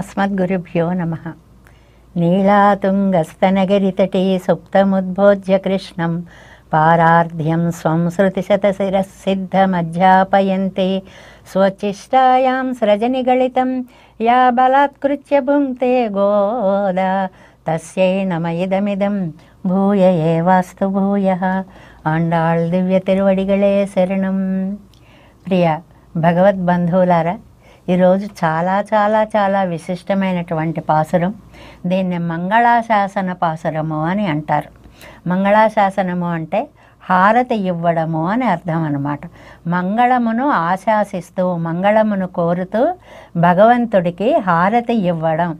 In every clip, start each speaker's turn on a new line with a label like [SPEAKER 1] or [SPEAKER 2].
[SPEAKER 1] अस्मद्गुरुभ्यो नमः नीलातुङ्गस्तनगरितटे तुङ्गस्तनगरितटी सुप्तमुद्भोज्य कृष्णं पारार्ध्यं स्वं श्रुतिशतशिरः स्वचिष्टायां स्रजनिगळितं या बलात्कृत्य भुङ्क्ते गोदा तस्यै नम इदमिदं भूय एवास्तु भूयः दिव्यतिरुवडिगळे शरणं प्रिय भगवद्बन्धूलार ఈరోజు చాలా చాలా చాలా విశిష్టమైనటువంటి పాసురం దీన్ని మంగళాశాసన పాసురము అని అంటారు మంగళాశాసనము అంటే హారతి ఇవ్వడము అని అర్థం అనమాట మంగళమును ఆశాసిస్తూ మంగళమును కోరుతూ భగవంతుడికి హారతి ఇవ్వడం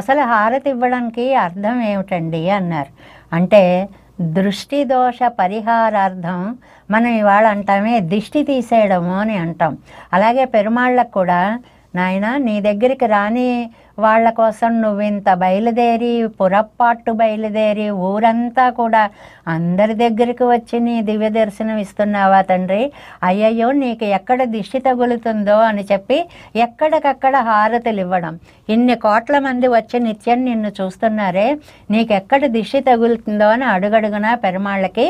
[SPEAKER 1] అసలు హారతి ఇవ్వడానికి అర్థం ఏమిటండి అన్నారు అంటే దృష్టి దోష పరిహారార్థం మనం ఇవాళ అంటామే దిష్టి తీసేయడము అని అంటాం అలాగే పెరుమాళ్ళకు కూడా నాయన నీ దగ్గరికి రాని వాళ్ళ కోసం నువ్వింత బయలుదేరి పొరపాటు బయలుదేరి ఊరంతా కూడా అందరి దగ్గరికి వచ్చి నీ దివ్య దర్శనం ఇస్తున్నావా తండ్రి అయ్యయ్యో నీకు ఎక్కడ దిష్టి తగులుతుందో అని చెప్పి ఎక్కడికక్కడ హారతులు ఇవ్వడం ఇన్ని కోట్ల మంది వచ్చి నిత్యం నిన్ను చూస్తున్నారే నీకెక్కడ దిష్టి తగులుతుందో అని అడుగడుగున పెరమాళ్ళకి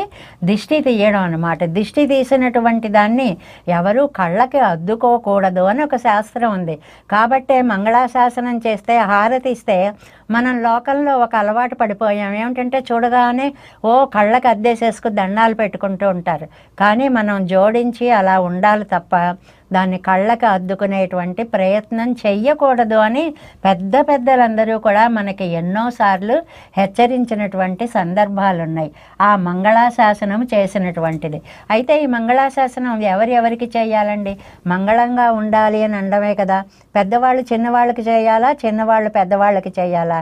[SPEAKER 1] దిష్టి తీయడం అనమాట దిష్టి తీసినటువంటి దాన్ని ఎవరు కళ్ళకి అద్దుకోకూడదు అని ఒక శాస్త్రం ఉంది కాబట్టే మంగళాశాసనం చేసి esta é a rara, esta é మనం లోకల్లో ఒక అలవాటు పడిపోయాం ఏమిటంటే చూడగానే ఓ కళ్ళకు అద్దేసేసుకు దండాలు పెట్టుకుంటూ ఉంటారు కానీ మనం జోడించి అలా ఉండాలి తప్ప దాన్ని కళ్ళకు అద్దుకునేటువంటి ప్రయత్నం చెయ్యకూడదు అని పెద్ద పెద్దలందరూ కూడా మనకి ఎన్నోసార్లు హెచ్చరించినటువంటి సందర్భాలు ఉన్నాయి ఆ మంగళాశాసనం చేసినటువంటిది అయితే ఈ మంగళాశాసనం ఎవరెవరికి చేయాలండి మంగళంగా ఉండాలి అని అనడమే కదా పెద్దవాళ్ళు చిన్నవాళ్ళకి చేయాలా చిన్నవాళ్ళు పెద్దవాళ్ళకి చేయాలా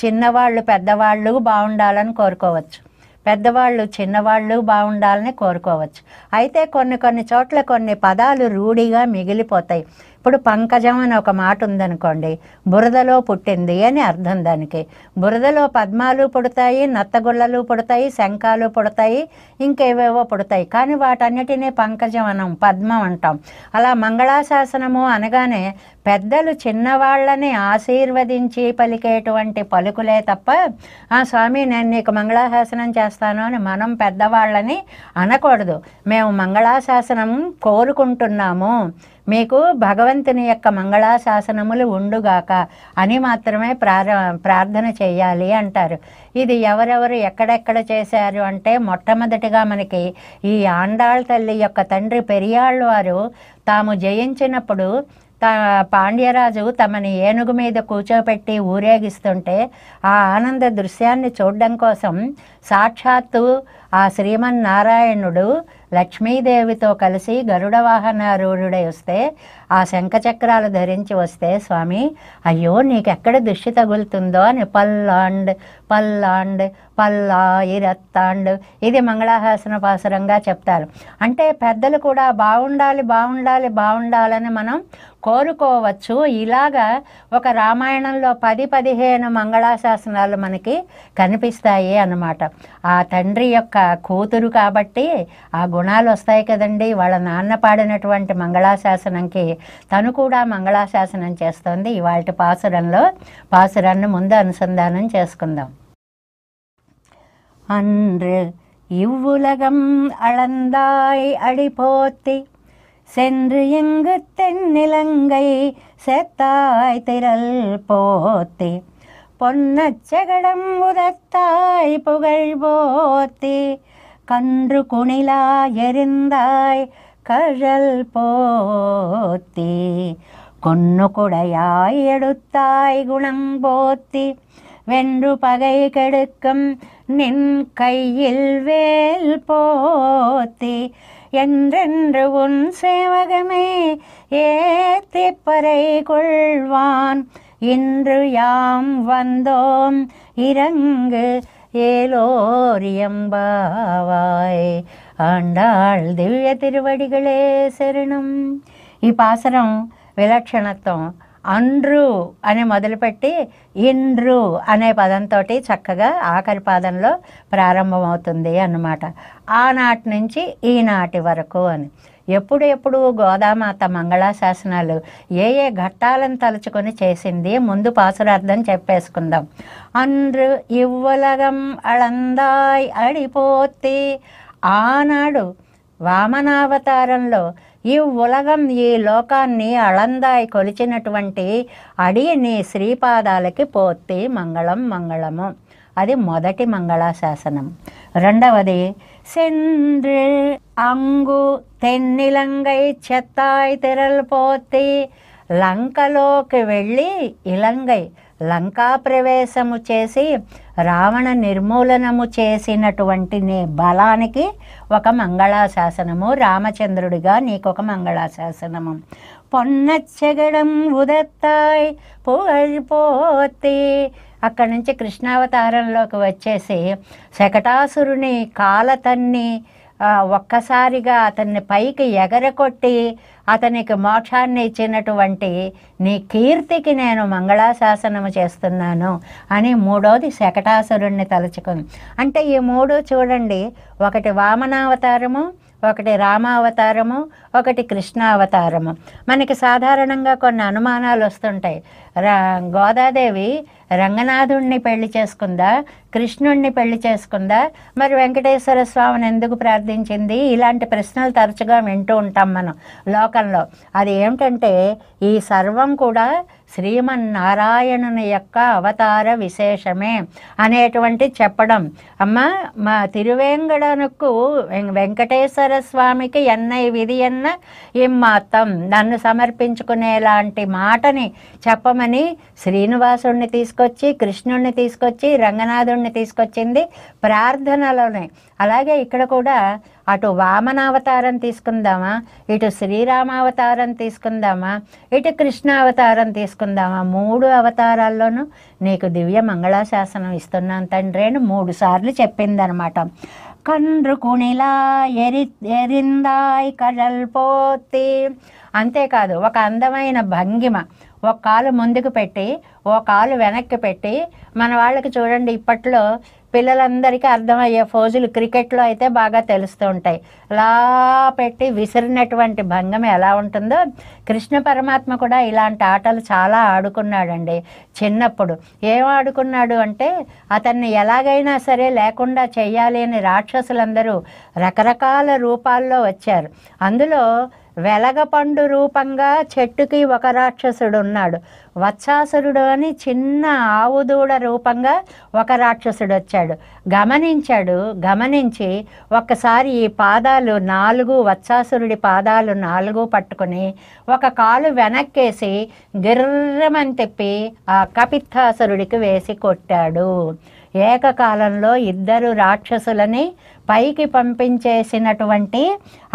[SPEAKER 1] చిన్నవాళ్ళు పెద్దవాళ్ళు బాగుండాలని కోరుకోవచ్చు పెద్దవాళ్ళు చిన్నవాళ్ళు బాగుండాలని కోరుకోవచ్చు అయితే కొన్ని కొన్ని చోట్ల కొన్ని పదాలు రూఢిగా మిగిలిపోతాయి ఇప్పుడు పంకజం అని ఒక మాట ఉందనుకోండి బురదలో పుట్టింది అని అర్థం దానికి బురదలో పద్మాలు పుడతాయి నత్తగుళ్ళలు పుడతాయి శంఖాలు పుడతాయి ఇంకేవేవో పుడతాయి కానీ వాటన్నిటినీ పంకజం అనం పద్మం అంటాం అలా మంగళాశాసనము అనగానే పెద్దలు చిన్నవాళ్ళని ఆశీర్వదించి పలికేటువంటి పలుకులే తప్ప ఆ స్వామి నేను నీకు మంగళాశాసనం చేస్తాను అని మనం పెద్దవాళ్ళని అనకూడదు మేము మంగళాశాసనం కోరుకుంటున్నాము మీకు భగవంతుని యొక్క మంగళాశాసనములు ఉండుగాక అని మాత్రమే ప్రార్థన చేయాలి అంటారు ఇది ఎవరెవరు ఎక్కడెక్కడ చేశారు అంటే మొట్టమొదటిగా మనకి ఈ ఆండాళ్ తల్లి యొక్క తండ్రి పెరియాళ్ళు వారు తాము జయించినప్పుడు పాండ్యరాజు తమని ఏనుగు మీద కూర్చోపెట్టి ఊరేగిస్తుంటే ఆ ఆనంద దృశ్యాన్ని చూడడం కోసం సాక్షాత్తు ఆ శ్రీమన్నారాయణుడు లక్ష్మీదేవితో కలిసి గరుడ రూఢుడై వస్తే ఆ శంఖచక్రాలు ధరించి వస్తే స్వామి అయ్యో నీకు ఎక్కడ దృష్టి తగులుతుందో అని పల్లాండ్ పల్లాండ్ పల్లా ఇరత్తాండ్ ఇది మంగళాహాసన పాసరంగా చెప్తారు అంటే పెద్దలు కూడా బాగుండాలి బాగుండాలి బాగుండాలని మనం కోరుకోవచ్చు ఇలాగా ఒక రామాయణంలో పది పదిహేను మంగళాశాసనాలు మనకి కనిపిస్తాయి అన్నమాట ఆ తండ్రి యొక్క కూతురు కాబట్టి ఆ గుణాలు వస్తాయి కదండి వాళ్ళ నాన్న పాడినటువంటి మంగళాశాసనంకి తను కూడా మంగళాశాసనం చేస్తోంది ఇవాళ పాసురంలో పాసురాన్ని ముందు అనుసంధానం చేసుకుందాం అన్రు ఇవ్వులగం అళందాయ్ అడిపోతి சென்று எங்கு தென்னிலங்கை செத்தாய் திரல் போத்தி பொன்னச்சகடம் உதத்தாய் புகழ் போத்தி கன்று குணிலாய் எரிந்தாய் கழல் போத்தி கொன்னு குடையாய் எடுத்தாய் குணம் போத்தி வென்று பகை கெடுக்கும் நின் கையில் வேல் போத்தி என்றென்று உன் சேவகமே ஏத்திப்பறை கொள்வான் இன்று யாம் வந்தோம் இறங்கு ஏலோரியம்பாவாய் ஆண்டாள் దివ్య తిరువడిగలే శరణం ఈ పాసరం విలక్షణత్వం అండ్రు అని మొదలుపెట్టి ఇండ్రు అనే పదంతో చక్కగా ఆఖరి పాదంలో ప్రారంభమవుతుంది అన్నమాట ఆనాటి నుంచి ఈనాటి వరకు అని ఎప్పుడు ఎప్పుడు గోదామాత మంగళాశాసనాలు ఏ ఏ ఘట్టాలను తలుచుకొని చేసింది ముందు పాసురార్థం చెప్పేసుకుందాం అండ్రు ఇవ్వలగం అళందాయ్ అడిపోతే ఆనాడు వామనావతారంలో ఈ ఉలగం ఈ లోకాన్ని అళందాయి కొలిచినటువంటి అడి నీ శ్రీపాదాలకి పోతే మంగళం మంగళము అది మొదటి మంగళాశాసనం రెండవది సింద్రి అంగు తెన్నిలంగై చెత్తాయి తెరల్ పోతి లంకలోకి వెళ్ళి ఇలంగై లంకా ప్రవేశము చేసి రావణ నిర్మూలనము చేసినటువంటి నీ బలానికి ఒక మంగళాశాసనము రామచంద్రుడిగా నీకు ఒక మంగళాశాసనము పొన్నచ్చగడం ఉదత్తాయ్ పోతి అక్కడి నుంచి కృష్ణావతారంలోకి వచ్చేసి శకటాసురుని కాలతన్ని ఒక్కసారిగా అతన్ని పైకి ఎగరకొట్టి అతనికి మోక్షాన్ని ఇచ్చినటువంటి నీ కీర్తికి నేను మంగళాశాసనము చేస్తున్నాను అని మూడోది శకటాసురుణ్ణి తలుచుకుంది అంటే ఈ మూడు చూడండి ఒకటి వామనావతారము ఒకటి రామావతారము ఒకటి కృష్ణావతారము మనకి సాధారణంగా కొన్ని అనుమానాలు వస్తుంటాయి రా గోదాదేవి రంగనాథుణ్ణి పెళ్లి చేసుకుందా కృష్ణుణ్ణి పెళ్లి చేసుకుందా మరి వెంకటేశ్వర స్వామిని ఎందుకు ప్రార్థించింది ఇలాంటి ప్రశ్నలు తరచుగా వింటూ ఉంటాం మనం లోకంలో అది ఏమిటంటే ఈ సర్వం కూడా శ్రీమన్నారాయణుని యొక్క అవతార విశేషమే అనేటువంటి చెప్పడం అమ్మ మా తిరువేంగడనుకు వెంకటేశ్వర స్వామికి ఎన్నై విధి ఎన్న ఇమ్మాత్తం నన్ను సమర్పించుకునేలాంటి మాటని చెప్పమని శ్రీనివాసుణ్ణి తీసుకొచ్చి కృష్ణుణ్ణి తీసుకొచ్చి రంగనాథుణ్ణి తీసుకొచ్చింది ప్రార్థనలోనే అలాగే ఇక్కడ కూడా అటు వామనావతారం తీసుకుందామా ఇటు శ్రీరామావతారం తీసుకుందామా ఇటు కృష్ణావతారం తీసుకుందామా మూడు అవతారాల్లోనూ నీకు దివ్య మంగళాశాసనం ఇస్తున్నాను తండ్రి అని మూడు సార్లు చెప్పిందనమాట కండ్రుకుణిలా కుణిలా ఎరి ఎరిందాయ్ కడల్పోతి అంతేకాదు ఒక అందమైన భంగిమ ఒక కాలు ముందుకు పెట్టి ఒక కాలు వెనక్కి పెట్టి మన వాళ్ళకి చూడండి ఇప్పట్లో పిల్లలందరికీ అర్థమయ్యే ఫోజులు క్రికెట్లో అయితే బాగా తెలుస్తూ ఉంటాయి అలా పెట్టి విసిరినటువంటి భంగం ఎలా ఉంటుందో కృష్ణ పరమాత్మ కూడా ఇలాంటి ఆటలు చాలా ఆడుకున్నాడండి చిన్నప్పుడు ఏం ఆడుకున్నాడు అంటే అతన్ని ఎలాగైనా సరే లేకుండా చేయాలి అని రాక్షసులందరూ రకరకాల రూపాల్లో వచ్చారు అందులో వెలగపండు రూపంగా చెట్టుకి ఒక రాక్షసుడు ఉన్నాడు వత్సాసురుడు అని చిన్న ఆవుదూడ రూపంగా ఒక రాక్షసుడు వచ్చాడు గమనించాడు గమనించి ఒకసారి ఈ పాదాలు నాలుగు వత్సాసురుడి పాదాలు నాలుగు పట్టుకుని ఒక కాలు వెనక్కేసి గిర్రమని తెప్పి ఆ కపిత్తాసురుడికి వేసి కొట్టాడు ఏకకాలంలో ఇద్దరు రాక్షసులని పైకి పంపించేసినటువంటి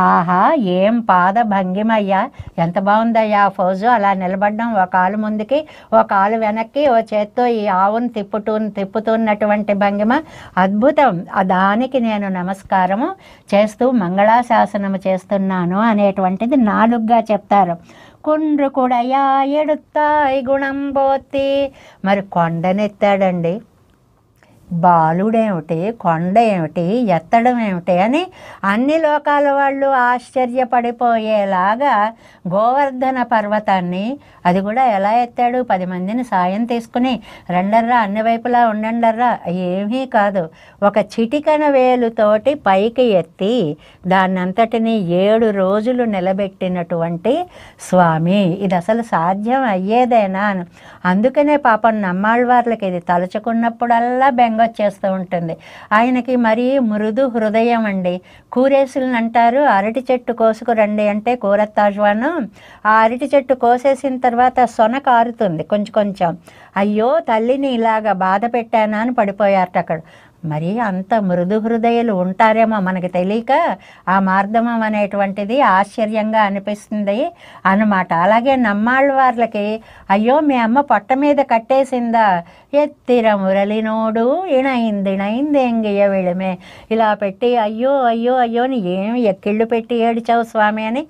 [SPEAKER 1] ఆహా ఏం పాద భంగిమయ్యా ఎంత బాగుందయ్యా ఫౌజు అలా నిలబడ్డం ఒక కాలు ముందుకి ఒక కాలు వెనక్కి ఓ చేత్తో ఈ ఆవును తిప్పుతూ తిప్పుతున్నటువంటి భంగిమ అద్భుతం దానికి నేను నమస్కారము చేస్తూ మంగళాశాసనము చేస్తున్నాను అనేటువంటిది నాలుగుగా చెప్తారు కుండ్రు కూడా ఎడుతాయి గుణం పోతి మరి కొండనెత్తాడండి బాలుడేమిటి కొండ ఏమిటి ఎత్తడం ఏమిటి అని అన్ని లోకాల వాళ్ళు ఆశ్చర్యపడిపోయేలాగా గోవర్ధన పర్వతాన్ని అది కూడా ఎలా ఎత్తాడు పది మందిని సాయం తీసుకుని రెండర్రా అన్ని వైపులా ఉండండర్రా ఏమీ కాదు ఒక చిటికన వేలుతోటి పైకి ఎత్తి దాన్నంతటిని ఏడు రోజులు నిలబెట్టినటువంటి స్వామి ఇది అసలు సాధ్యం అయ్యేదేనా అందుకనే పాపం నమ్మాళ్ళ వాళ్ళకి ఇది తలుచుకున్నప్పుడల్లా బెంగ రూపంలో చేస్తూ ఉంటుంది ఆయనకి మరీ మృదు హృదయం అండి కూరేసులను అంటారు అరటి చెట్టు కోసుకురండి అంటే కూరత్తాజ్వాను ఆ అరటి చెట్టు కోసేసిన తర్వాత సొన కారుతుంది కొంచెం కొంచెం అయ్యో తల్లిని ఇలాగ బాధ పెట్టానా అని పడిపోయారట అక్కడ మరి అంత మృదు హృదయాలు ఉంటారేమో మనకి తెలియక ఆ మార్దమం అనేటువంటిది ఆశ్చర్యంగా అనిపిస్తుంది అనమాట అలాగే నమ్మాళ్ళ వాళ్ళకి అయ్యో మీ అమ్మ పొట్ట మీద కట్టేసిందా ఎత్తిర మురళినోడు ನೋಡು ఇణైందిణైంది ఎంగయ్య వెళ్ళమే ఇలా పెట్టి అయ్యో అయ్యో అయ్యో అని ఏం ఎక్కిళ్ళు పెట్టి ఏడిచావు స్వామి అని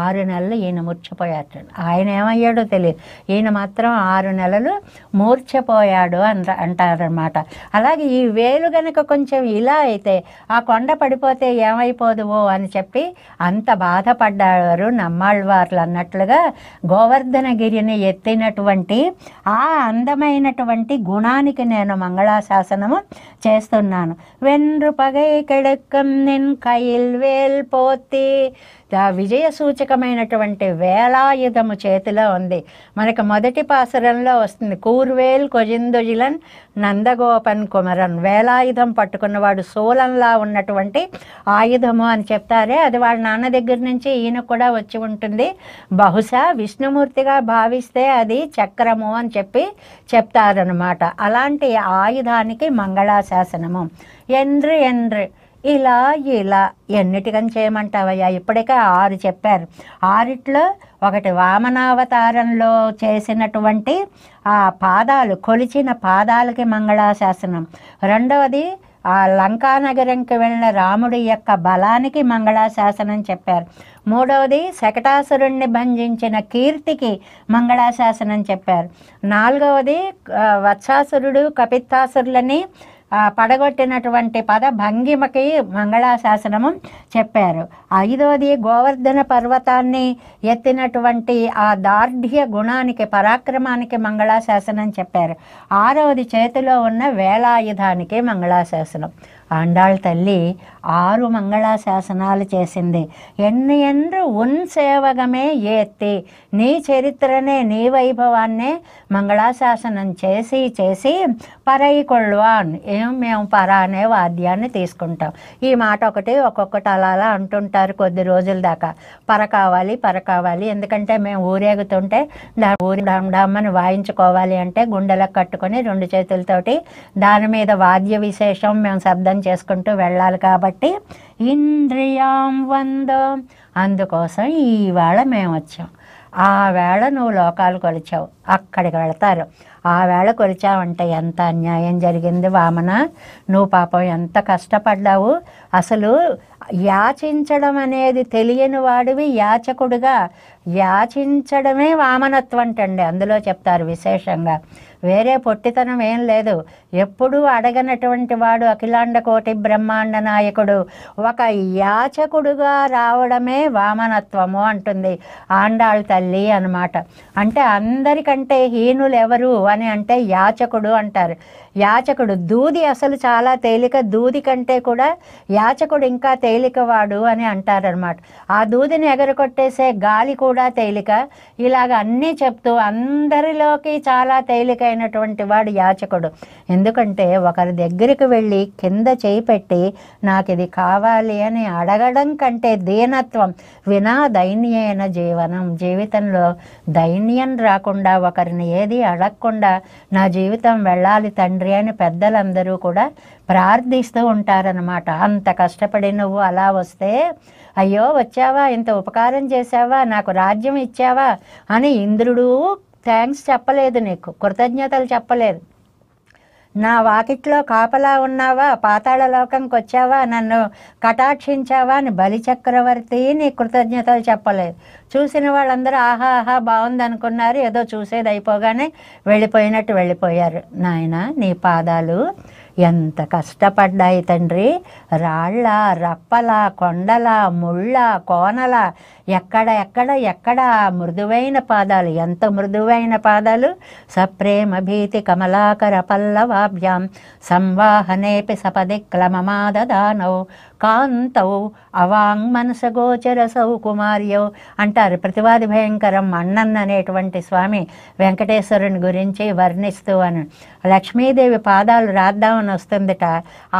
[SPEAKER 1] ఆరు నెలలు ఈయన మూర్చపోయాడు ఆయన ఏమయ్యాడో తెలియదు ఈయన మాత్రం ఆరు నెలలు మూర్చపోయాడు అంద అంటారనమాట అలాగే ఈ వేలు గనక కొంచెం ఇలా అయితే ఆ కొండ పడిపోతే ఏమైపోదువో అని చెప్పి అంత బాధపడ్డారు నమ్మాళ్ళవార్లు అన్నట్లుగా గోవర్ధనగిరిని ఎత్తినటువంటి ఆ అందమైనటువంటి గుణానికి నేను మంగళాశాసనము చేస్తున్నాను వెన్రు పగై కెడక్కం నిన్ కైల్ వేల్ పోతే విజయ సూచకమైనటువంటి వేలాయుధము చేతిలో ఉంది మనకు మొదటి పాసురంలో వస్తుంది కూర్వేల్ కొజిందుజిలన్ నందగోపన్ కుమరన్ వేలాయుధం పట్టుకున్నవాడు శూలంలా ఉన్నటువంటి ఆయుధము అని చెప్తారే అది వాడి నాన్న దగ్గర నుంచి ఈయన కూడా వచ్చి ఉంటుంది బహుశా విష్ణుమూర్తిగా భావిస్తే అది చక్రము అని చెప్పి చెప్తారనమాట అలాంటి ఆయుధానికి మంగళాశాసనము ఎండ్రి ఎండ్రి ఇలా ఇలా ఎన్నిటికని చేయమంటావయ్యా ఇప్పటికే ఆరు చెప్పారు ఆరిట్లో ఒకటి వామనావతారంలో చేసినటువంటి ఆ పాదాలు కొలిచిన పాదాలకి మంగళాశాసనం రెండవది ఆ లంకానగరంకి వెళ్ళిన రాముడి యొక్క బలానికి మంగళాశాసనం చెప్పారు మూడవది శకటాసురుణ్ణి భంజించిన కీర్తికి మంగళాశాసనం చెప్పారు నాలుగవది వత్సాసురుడు కపిత్తాసురులని పడగొట్టినటువంటి పద భంగిమకి మంగళాశాసనము చెప్పారు ఐదవది గోవర్ధన పర్వతాన్ని ఎత్తినటువంటి ఆ దార్ఢ్య గుణానికి పరాక్రమానికి మంగళాశాసనం చెప్పారు ఆరవది చేతిలో ఉన్న వేలాయుధానికి మంగళాశాసనం ఆండాళ్ తల్లి ఆరు మంగళాశాసనాలు చేసింది ఎన్ని ఎండ్రు ఉన్సేవగమే సేవగమే ఏత్తి నీ చరిత్రనే నీ వైభవాన్నే మంగళాశాసనం చేసి చేసి పరయికొళ్ళవాన్ ఏం మేము పర అనే వాద్యాన్ని తీసుకుంటాం ఈ మాట ఒకటి ఒక్కొక్కటి అలా అలా అంటుంటారు కొద్ది రోజుల దాకా పర కావాలి పర కావాలి ఎందుకంటే మేము ఊరేగుతుంటే ఊరి డామ్ అని వాయించుకోవాలి అంటే గుండెలకు కట్టుకొని రెండు చేతులతోటి దాని మీద వాద్య విశేషం మేము శబ్దం చేసుకుంటూ వెళ్ళాలి కాబట్టి ఇంద్రియాం వందో అందుకోసం ఇవాళ మేము వచ్చాం ఆ వేళ నువ్వు లోకాలు కొలిచావు అక్కడికి వెళతారు ఆ వేళ కొలిచావంటే ఎంత అన్యాయం జరిగింది వామన నువ్వు పాపం ఎంత కష్టపడ్డావు అసలు యాచించడం అనేది తెలియని వాడివి యాచకుడుగా యాచించడమే వామనత్వం అంటండి అందులో చెప్తారు విశేషంగా వేరే పొట్టితనం ఏం లేదు ఎప్పుడూ అడగనటువంటి వాడు అఖిలాండ కోటి బ్రహ్మాండ నాయకుడు ఒక యాచకుడుగా రావడమే వామనత్వము అంటుంది ఆండాళ్ళ తల్లి అనమాట అంటే అందరికంటే హీనులు ఎవరు అని అంటే యాచకుడు అంటారు యాచకుడు దూది అసలు చాలా తేలిక దూది కంటే కూడా యాచకుడు ఇంకా తేలికవాడు అని అంటారనమాట ఆ దూదిని ఎగరకొట్టేసే గాలి కూడా తేలిక ఇలాగ అన్నీ చెప్తూ అందరిలోకి చాలా తేలిక అయినటువంటి వాడు యాచకుడు ఎందుకంటే ఒకరి దగ్గరికి వెళ్ళి కింద చేయి పెట్టి నాకు ఇది కావాలి అని అడగడం కంటే దీనత్వం వినా దైన్యైన జీవనం జీవితంలో దైన్యం రాకుండా ఒకరిని ఏది అడగకుండా నా జీవితం వెళ్ళాలి తండ్రి అని పెద్దలందరూ కూడా ప్రార్థిస్తూ ఉంటారనమాట అంత కష్టపడి నువ్వు అలా వస్తే అయ్యో వచ్చావా ఇంత ఉపకారం చేసావా నాకు రాజ్యం ఇచ్చావా అని ఇంద్రుడు థ్యాంక్స్ చెప్పలేదు నీకు కృతజ్ఞతలు చెప్పలేదు నా వాకిట్లో కాపలా ఉన్నావా పాతాళలోకంకి వచ్చావా నన్ను కటాక్షించావా అని బలిచక్రవర్తి నీ కృతజ్ఞతలు చెప్పలేదు చూసిన వాళ్ళందరూ ఆహా ఆహా బాగుంది అనుకున్నారు ఏదో చూసేది అయిపోగానే వెళ్ళిపోయినట్టు వెళ్ళిపోయారు నాయన నీ పాదాలు ఎంత కష్టపడ్డాయి తండ్రి రాళ్ళ రప్పల కొండల ముళ్ళ కోనల ఎక్కడ ఎక్కడ ఎక్కడ మృదువైన పాదాలు ఎంత మృదువైన పాదాలు సప్రేమ భీతి కమలాకర పల్లవాభ్యాం సంవాహనేపి సపది క్లమమాదదానౌ కాంతౌ అవాంగ్మనసగోచరసౌ కుమార్యౌ అంటారు ప్రతివాది భయంకరం అన్నన్ అనేటువంటి స్వామి వెంకటేశ్వరుని గురించి వర్ణిస్తూ అని లక్ష్మీదేవి పాదాలు రాద్దామని వస్తుందిట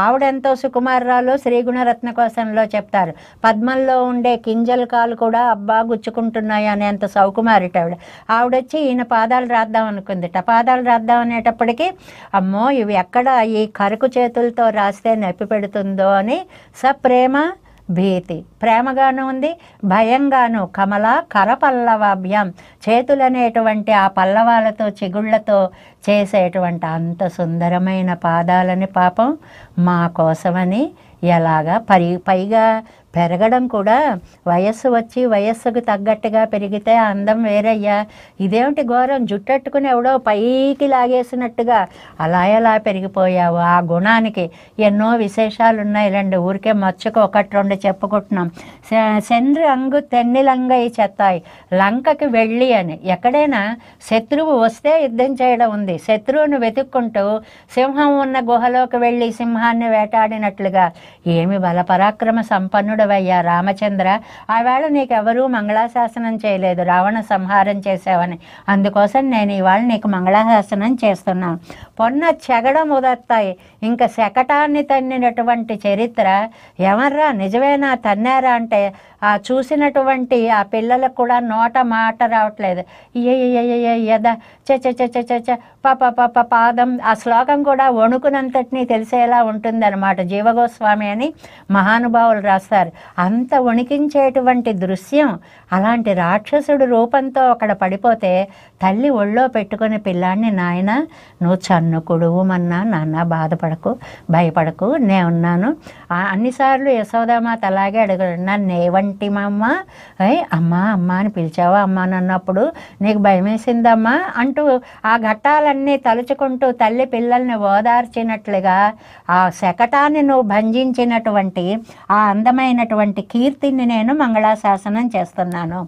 [SPEAKER 1] ఆవిడెంతో సుకుమారరాలు శ్రీగుణరత్న కోసంలో చెప్తారు పద్మంలో ఉండే కింజల కాలు కూడా అబ్బా గుచ్చుకుంటున్నాయి అనేంత సౌకుమారిట ఆవిడ ఆవిడొచ్చి ఈయన పాదాలు రాద్దాం అనుకుందిట పాదాలు రాద్దాం అనేటప్పటికీ అమ్మో ఇవి ఎక్కడ ఈ కరుకు చేతులతో రాస్తే నొప్పి పెడుతుందో అని స ప్రేమ భీతి ప్రేమగాను ఉంది భయంగాను కమల కరపల్లవాభ్యం చేతులనేటువంటి ఆ పల్లవాలతో చిగుళ్లతో చేసేటువంటి అంత సుందరమైన పాదాలని పాపం మా కోసమని ఎలాగా పరి పైగా పెరగడం కూడా వయస్సు వచ్చి వయస్సుకు తగ్గట్టుగా పెరిగితే అందం వేరయ్యా ఇదేమిటి ఘోరం జుట్టట్టుకుని ఎవడో పైకి లాగేసినట్టుగా అలా ఎలా పెరిగిపోయావు ఆ గుణానికి ఎన్నో విశేషాలు ఉన్నాయి రండి ఊరికే మచ్చకు ఒకటి రెండు చెప్పుకుంటున్నాం సెంద్ర అంగు తెన్ని లంగ చెత్తాయి లంకకి వెళ్ళి అని ఎక్కడైనా శత్రువు వస్తే యుద్ధం చేయడం ఉంది శత్రువును వెతుక్కుంటూ సింహం ఉన్న గుహలోకి వెళ్ళి సింహాన్ని వేటాడినట్లుగా ఏమి బలపరాక్రమ సంపన్నుడు మూర్ఖుడవయ్యా రామచంద్ర ఆవేళ నీకెవరూ మంగళాశాసనం చేయలేదు రావణ సంహారం చేసావని అందుకోసం నేను ఇవాళ నీకు మంగళాశాసనం చేస్తున్నాను పొన్న చెగడ ఉదత్తాయి ఇంకా శకటాన్ని తన్నినటువంటి చరిత్ర ఎవర్రా నిజమేనా తన్నారా అంటే ఆ చూసినటువంటి ఆ పిల్లలకు కూడా నోట మాట రావట్లేదు ఎద చచ చ చ చ చ పప పప పాదం ఆ శ్లోకం కూడా వణుకునంతటినీ తెలిసేలా ఉంటుందన్నమాట జీవగోస్వామి అని మహానుభావులు రాస్తారు అంత వణికించేటువంటి దృశ్యం అలాంటి రాక్షసుడు రూపంతో అక్కడ పడిపోతే తల్లి ఒళ్ళో పెట్టుకుని పిల్లాన్ని నాయన నువ్వు చన్ను మన్నా నాన్న బాధపడకు భయపడకు నే ఉన్నాను అన్నిసార్లు యశోదామాత అలాగే అడుగు నన్ను ఏవండి ఏంటి అమ్మా అమ్మ అని పిలిచావా అమ్మ అన్నప్పుడు నీకు భయం వేసిందమ్మా అంటూ ఆ ఘట్టాలన్నీ తలుచుకుంటూ తల్లి పిల్లల్ని ఓదార్చినట్లుగా ఆ శకటాన్ని నువ్వు భంజించినటువంటి ఆ అందమైనటువంటి కీర్తిని నేను మంగళాశాసనం చేస్తున్నాను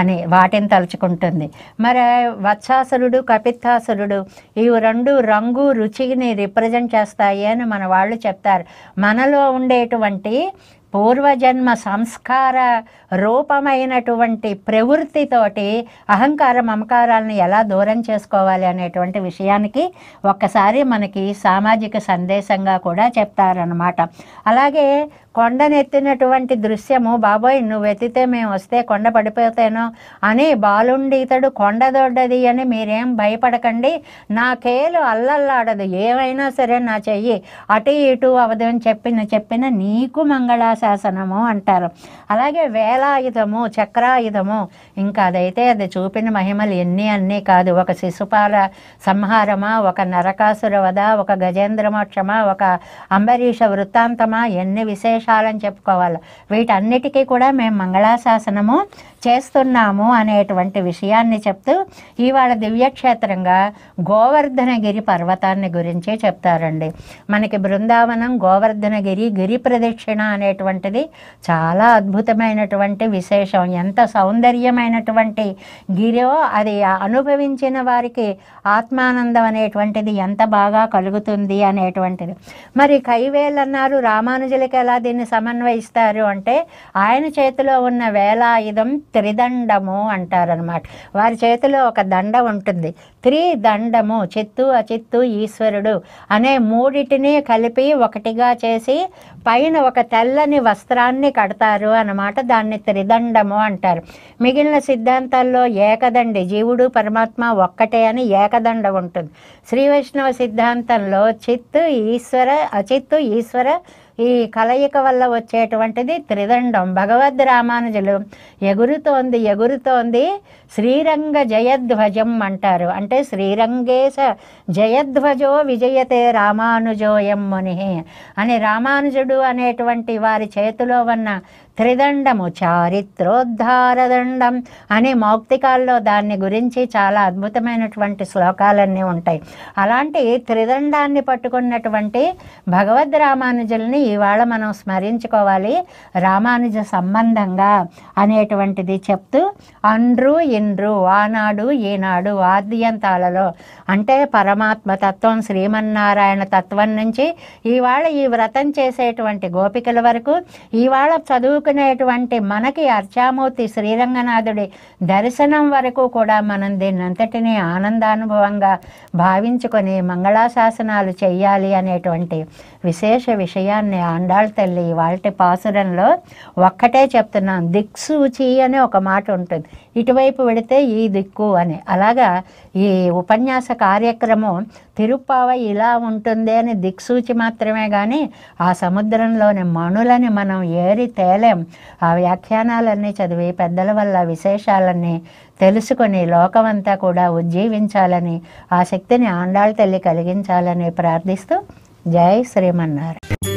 [SPEAKER 1] అని వాటిని తలుచుకుంటుంది మరి వత్సాసురుడు కపిత్తాసురుడు ఇవి రెండు రంగు రుచిని రిప్రజెంట్ చేస్తాయి అని మన వాళ్ళు చెప్తారు మనలో ఉండేటువంటి పూర్వజన్మ సంస్కార రూపమైనటువంటి ప్రవృత్తితోటి అహంకార మమకారాలను ఎలా దూరం చేసుకోవాలి అనేటువంటి విషయానికి ఒక్కసారి మనకి సామాజిక సందేశంగా కూడా చెప్తారనమాట అలాగే కొండనెత్తినటువంటి దృశ్యము బాబోయ్ నువ్వు ఎత్తితే మేము వస్తే కొండ పడిపోతానో అని బాలుండి ఇతడు కొండ దొడ్డది అని మీరేం భయపడకండి నా కేలు అల్లల్లాడదు ఏమైనా సరే నా చెయ్యి అటు ఇటు అవదు అని చెప్పిన చెప్పిన నీకు మంగళాశాసనము అంటారు అలాగే వేలాయుధము చక్రాయుధము ఇంకా అదైతే అది చూపిన మహిమలు ఎన్ని అన్నీ కాదు ఒక శిశుపాల సంహారమా ఒక నరకాసుర వధ ఒక గజేంద్రమోక్షమా ఒక అంబరీష వృత్తాంతమా ఎన్ని విశేష విశేషాలని చెప్పుకోవాలి వీటన్నిటికీ కూడా మేము మంగళాశాసనము చేస్తున్నాము అనేటువంటి విషయాన్ని చెప్తూ ఇవాళ దివ్యక్షేత్రంగా గోవర్ధనగిరి పర్వతాన్ని గురించే చెప్తారండి మనకి బృందావనం గోవర్ధనగిరి గిరి ప్రదక్షిణ అనేటువంటిది చాలా అద్భుతమైనటువంటి విశేషం ఎంత సౌందర్యమైనటువంటి గిరో అది అనుభవించిన వారికి ఆత్మానందం అనేటువంటిది ఎంత బాగా కలుగుతుంది అనేటువంటిది మరి కైవేల్ అన్నారు రామానుజులకి ఎలా దీన్ని సమన్వయిస్తారు అంటే ఆయన చేతిలో ఉన్న వేలాయుధం త్రిదండము అంటారనమాట వారి చేతిలో ఒక దండ ఉంటుంది త్రిదండము చిత్తు అచిత్తు ఈశ్వరుడు అనే మూడిటిని కలిపి ఒకటిగా చేసి పైన ఒక తెల్లని వస్త్రాన్ని కడతారు అన్నమాట దాన్ని త్రిదండము అంటారు మిగిలిన సిద్ధాంతాల్లో ఏకదండి జీవుడు పరమాత్మ ఒక్కటే అని ఏకదండ ఉంటుంది శ్రీ వైష్ణవ సిద్ధాంతంలో చిత్తు ఈశ్వర అచిత్తు ఈశ్వర ఈ కలయిక వల్ల వచ్చేటువంటిది త్రిదండం భగవద్ రామానుజులు ఎగురుతోంది ఎగురుతోంది శ్రీరంగ జయధ్వజం అంటారు అంటే శ్రీరంగేశ జయధ్వజో విజయతే రామానుజోయం ముని అని రామానుజుడు అనేటువంటి వారి చేతిలో ఉన్న త్రిదండము చారిత్రోద్ధారదండం అనే మౌక్తికాల్లో దాన్ని గురించి చాలా అద్భుతమైనటువంటి శ్లోకాలన్నీ ఉంటాయి అలాంటి త్రిదండాన్ని పట్టుకున్నటువంటి భగవద్ రామానుజుల్ని ఇవాళ మనం స్మరించుకోవాలి రామానుజ సంబంధంగా అనేటువంటిది చెప్తూ అండ్రు ఇండ్రు ఆనాడు ఈనాడు ఆద్యంతాలలో అంటే పరమాత్మ తత్వం శ్రీమన్నారాయణ తత్వం నుంచి ఇవాళ ఈ వ్రతం చేసేటువంటి గోపికల వరకు ఇవాళ చదువుకు చదువుకునేటువంటి మనకి అర్చామూర్తి శ్రీరంగనాథుడి దర్శనం వరకు కూడా మనం దీన్నంతటినీ ఆనందానుభవంగా భావించుకొని మంగళాశాసనాలు చేయాలి అనేటువంటి విశేష విషయాన్ని ఆండాళ్ తల్లి వాళ్ళ పాసురంలో ఒక్కటే చెప్తున్నాం దిక్సూచి అనే ఒక మాట ఉంటుంది ఇటువైపు పెడితే ఈ దిక్కు అని అలాగా ఈ ఉపన్యాస కార్యక్రమం తిరుప్పావ ఇలా ఉంటుంది అని దిక్సూచి మాత్రమే కానీ ఆ సముద్రంలోని మణులని మనం ఏరి తేలేం భాగం ఆ వ్యాఖ్యానాలన్నీ చదివి పెద్దల వల్ల విశేషాలన్నీ తెలుసుకొని లోకమంతా కూడా ఉజ్జీవించాలని ఆ శక్తిని ఆండాళ్ళ తల్లి కలిగించాలని ప్రార్థిస్తూ జై శ్రీమన్నారు